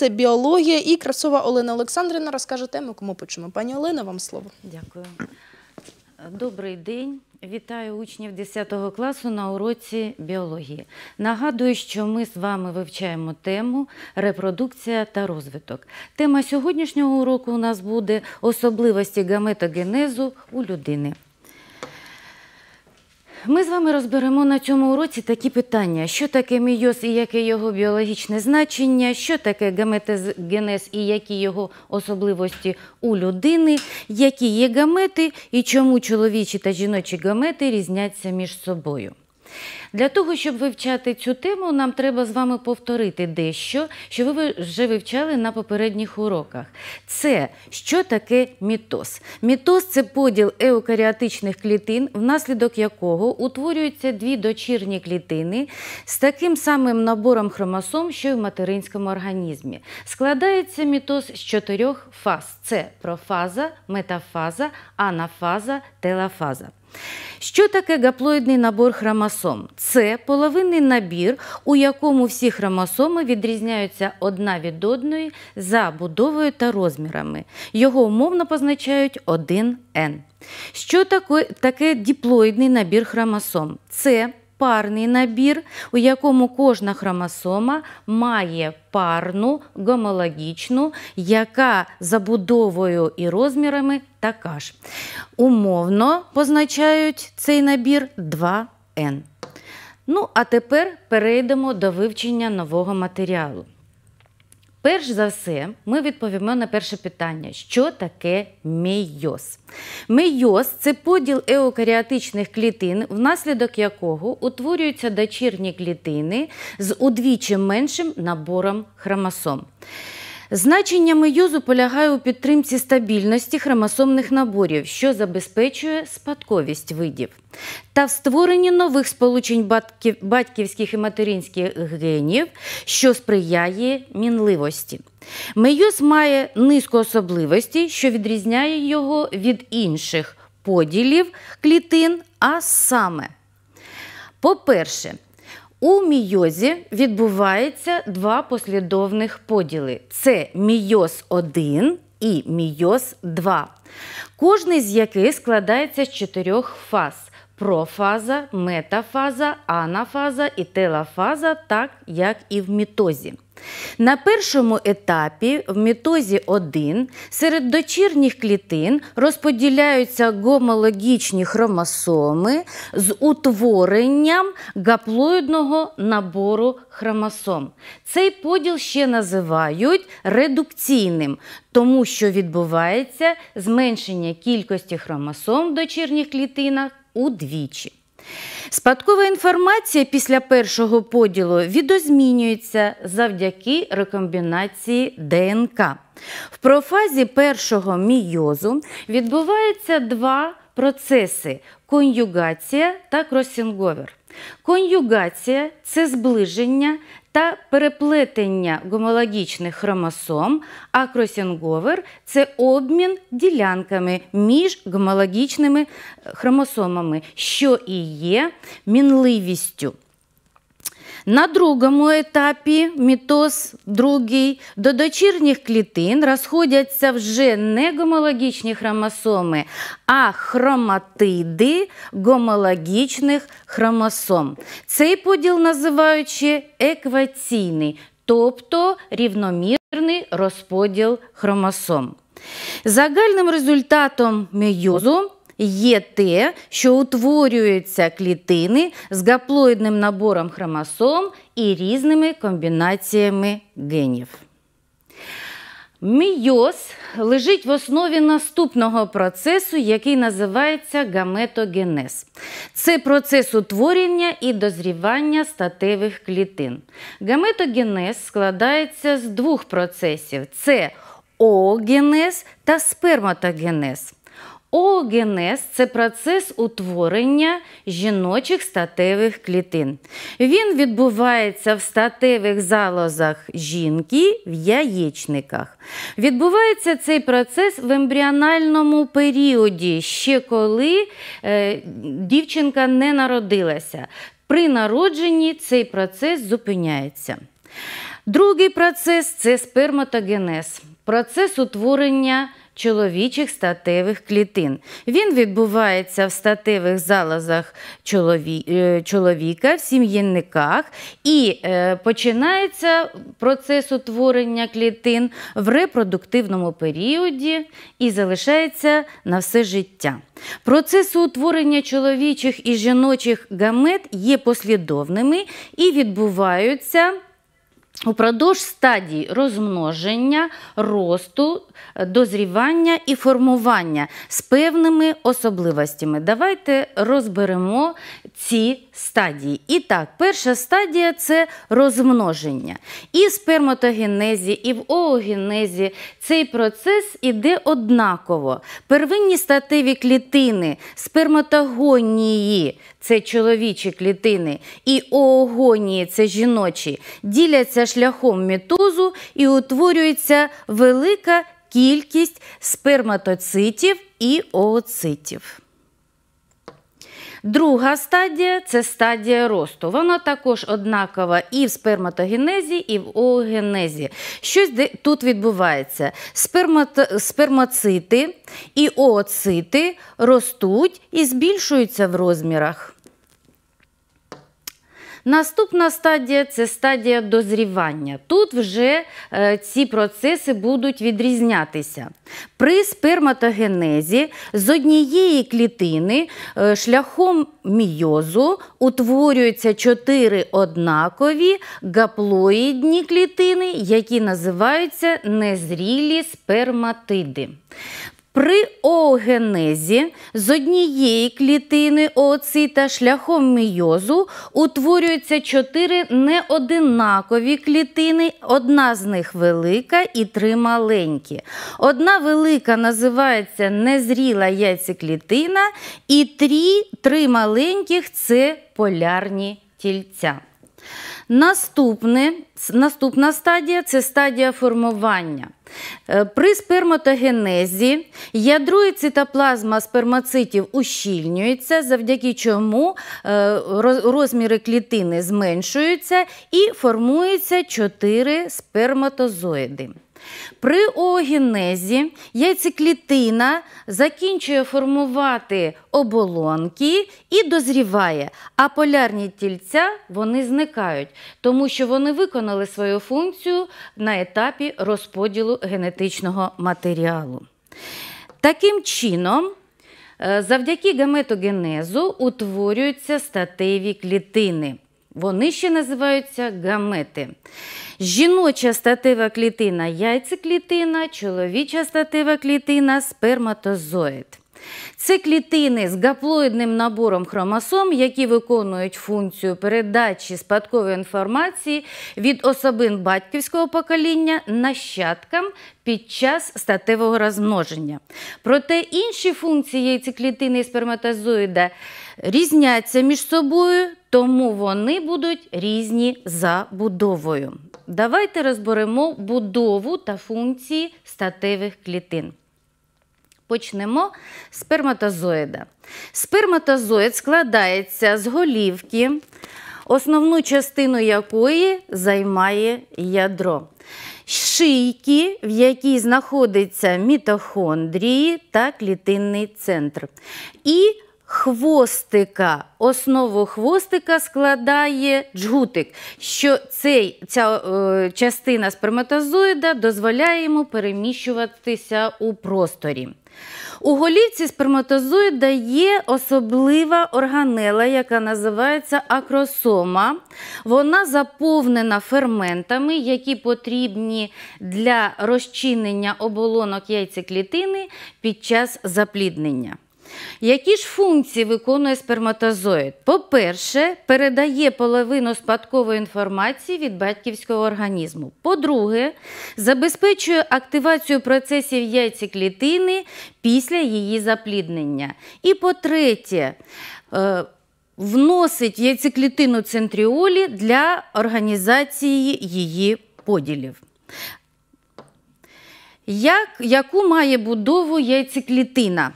це біологія. І красова Олена Олександрівна розкаже тему, кому почимо. Пані Олена, вам слово. Дякую. Добрий день. Вітаю учнів 10 класу на уроці біології. Нагадую, що ми з вами вивчаємо тему репродукція та розвиток. Тема сьогоднішнього уроку у нас буде особливості гаметогенезу у людини. Ми з вами розберемо на цьому уроці такі питання: що таке мійоз і яке його біологічне значення, що таке гаметогенез і які його особливості у людини, які є гамети і чому чоловічі та жіночі гамети різняться між собою. Для того, щоб вивчати цю тему, нам треба з вами повторити дещо, що ви вже вивчали на попередніх уроках. Це що таке мітоз? Мітоз це поділ еукаріотичних клітин, внаслідок якого утворюються дві дочірні клітини з таким самим набором хромосом, що й в материнському організмі. Складається мітоз з чотирьох фаз: це профаза, метафаза, анафаза, телафаза. Що таке гаплоїдний набор хромосом? Це половинний набір, у якому всі хромосоми відрізняються одна від одної за будовою та розмірами. Його умовно позначають 1Н. Що таке, таке діплоїдний набір хромосом? Це парний набір, у якому кожна хромосома має парну гомологічну, яка забудовою і розмірами така ж. Умовно позначають цей набір 2Н. Ну, а тепер перейдемо до вивчення нового матеріалу. Перш за все, ми відповімо на перше питання, що таке мейоз. Мейоз це поділ еукаріотичних клітин, внаслідок якого утворюються дочірні клітини з удвічі меншим набором хромосом. Значення миюзу полягає у підтримці стабільності хромосомних наборів, що забезпечує спадковість видів, та в створенні нових сполучень батьківських і материнських генів, що сприяє мінливості. Миюз має низку особливостей, що відрізняє його від інших поділів клітин, а саме. По-перше, у мійозі відбувається два послідовних поділи: це мійоз 1 і мійоз 2. Кожний з яких складається з чотирьох фаз: профаза, метафаза, анафаза і телафаза, так як і в мітозі. На першому етапі в мітозі 1 серед дочірніх клітин розподіляються гомологічні хромосоми з утворенням гаплоїдного набору хромосом. Цей поділ ще називають редукційним, тому що відбувається зменшення кількості хромосом в дочірніх клітинах удвічі. Спадкова інформація після першого поділу відозмінюється завдяки рекомбінації ДНК. В профазі першого мійозу відбуваються два процеси конюгація та кросінговер. Конюгація це зближення та переплетення гомологічних хромосом, а кросінговер це обмін ділянками між гомологічними е, хромосомами, що і є мінливістю. На другому етапі мітоз другий до дочірніх клітин розходяться вже не гомологічні хромосоми, а хроматиди гомологічних хромосом. Цей поділ називаючи екваційний, тобто рівномірний розподіл хромосом. Загальним результатом мейозу є те, що утворюються клітини з гаплоїдним набором хромосом і різними комбінаціями генів. Мійоз лежить в основі наступного процесу, який називається гаметогенез. Це процес утворення і дозрівання статевих клітин. Гаметогенез складається з двох процесів: це оогенез та сперматогенез. Оогенез – це процес утворення жіночих статевих клітин. Він відбувається в статевих залозах жінки в яєчниках. Відбувається цей процес в ембріональному періоді, ще коли е, дівчинка не народилася. При народженні цей процес зупиняється. Другий процес це сперматогенез. Процес утворення чоловічих статевих клітин. Він відбувається в статевих залозах е, чоловіка, в сім'єнниках і е, починається процес утворення клітин в репродуктивному періоді і залишається на все життя. Процеси утворення чоловічих і жіночих гамет є послідовними і відбуваються. Упродовж стадій розмноження, росту, е, дозрівання і формування з певними особливостями. Давайте розберемо ці стадії. І так, перша стадія це розмноження. І в сперматогенезі, і в оогенезі цей процес іде однаково. Первинні статеві клітини сперматогонії це чоловічі клітини, і оогонії це жіночі, діляться шляхом мітозу і утворюється велика кількість сперматоцитів і ооцитів. Друга стадія це стадія росту. Вона також однакова і в сперматогенезі, і в оогенезі. Щось тут відбувається. Спермацити і ооцити ростуть і збільшуються в розмірах. Наступна стадія це стадія дозрівання. Тут вже е, ці процеси будуть відрізнятися. При сперматогенезі з однієї клітини е, шляхом мійозу утворюються чотири однакові гаплоїдні клітини, які називаються незрілі сперматиди. При оогенезі з однієї клітини ооцита шляхом мійозу утворюються чотири неодинакові клітини, одна з них велика і три маленькі. Одна велика називається незріла яйцеклітина, і три, три маленьких це полярні тільця. Наступне, наступна стадія це стадія формування. Е, при сперматогенезі ядро і цитоплазма спермацитів ущільнюються, завдяки чому е, розміри клітини зменшуються і формуються чотири сперматозоїди. При оогенезі яйцеклітина закінчує формувати оболонки і дозріває, а полярні тільця вони зникають, тому що вони виконали свою функцію на етапі розподілу генетичного матеріалу. Таким чином, е, завдяки гаметогенезу утворюються статеві клітини. Вони ще називаються гамети. Жіноча статева клітина яйцеклітина, чоловіча статева клітина сперматозоїд. Це клітини з гаплоїдним набором хромосом, які виконують функцію передачі спадкової інформації від особин батьківського покоління нащадкам під час статевого розмноження. Проте інші функції яйцеклітини і сперматозоїда різняться між собою, тому вони будуть різні за будовою. Давайте розберемо будову та функції статевих клітин. Почнемо з сперматозоїда. Сперматозоїд складається з голівки, основну частину якої займає ядро. Шийки, в якій знаходиться мітохондрії та клітинний центр. І Хвостика, основу хвостика складає джгутик, що цей, ця е, частина сперматозоїда дозволяє йому переміщуватися у просторі. У голівці сперматозоїда є особлива органела, яка називається акросома. Вона заповнена ферментами, які потрібні для розчинення оболонок яйцеклітини під час запліднення. Які ж функції виконує сперматозоїд? По-перше, передає половину спадкової інформації від батьківського організму. По-друге, забезпечує активацію процесів яйцеклітини після її запліднення. І по-третє, е, вносить яйцеклітину центріолі для організації її поділів. Як, Яку має будову яйцеклітина?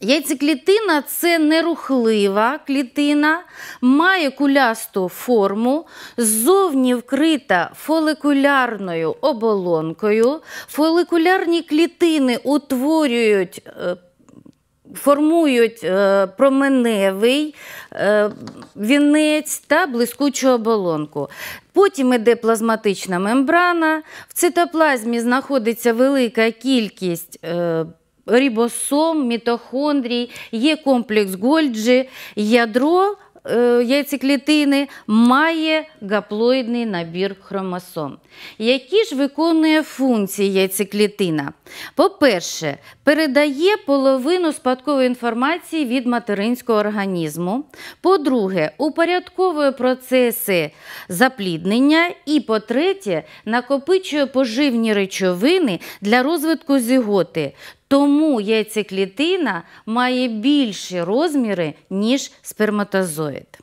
Яйцеклітина це нерухлива клітина, має кулясту форму, ззовні вкрита фоликулярною оболонкою. Фоликулярні клітини утворюють, е, формують е, променевий е, вінець та блискучу оболонку. Потім іде плазматична мембрана. В цитоплазмі знаходиться велика кількість. Рібосом, мітохондрій, є комплекс Гольджі, ядро. Е, яйцеклітини має гаплоїдний набір хромосом. Які ж виконує функції яйцеклітина? По-перше, передає половину спадкової інформації від материнського організму. По-друге, упорядковує процеси запліднення. І по-третє, накопичує поживні речовини для розвитку зіготи. Тому яйцеклітина має більші розміри, ніж сперматозоїд.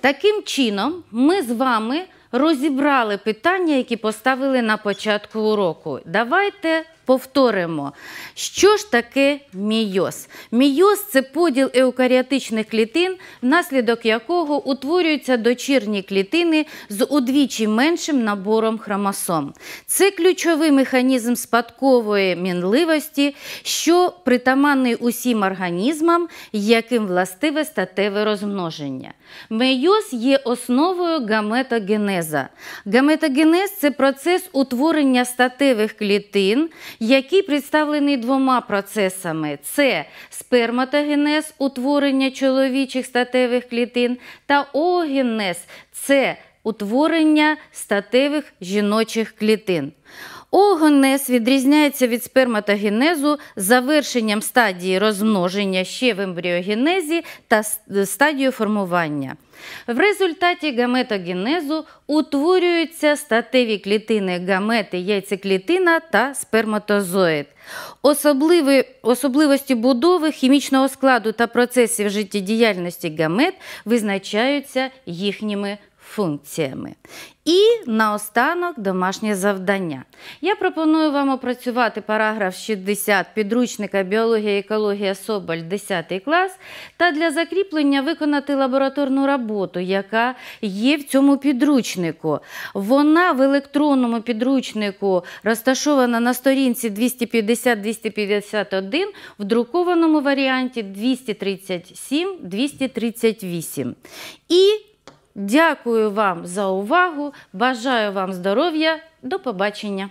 Таким чином, ми з вами розібрали питання, які поставили на початку уроку. Давайте повторимо, що ж таке мійоз? Мійоз це поділ еукаріотичних клітин, внаслідок якого утворюються дочірні клітини з удвічі меншим набором хромосом. Це ключовий механізм спадкової мінливості, що притаманний усім організмам, яким властиве статеве розмноження. Мейоз є основою гаметогенеза. Гаметогенез це процес утворення статевих клітин, який представлений двома процесами: це сперматогенез, утворення чоловічих статевих клітин та оогенез це утворення статевих жіночих клітин. Огонез відрізняється від сперматогенезу завершенням стадії розмноження ще в ембріогенезі та стадію формування. В результаті гаметогенезу утворюються статеві клітини гамети, яйцеклітина та сперматозоїд. Особливі особливості будови хімічного складу та процесів життєдіяльності гамет визначаються їхніми функціями. І наостанок домашнє завдання. Я пропоную вам опрацювати параграф 60 підручника Біологія і екологія Соболь 10 клас та для закріплення виконати лабораторну роботу, яка є в цьому підручнику. Вона в електронному підручнику розташована на сторінці 250-251, в друкованому варіанті 237-238. І Дякую вам за увагу. Бажаю вам здоров'я. До побачення.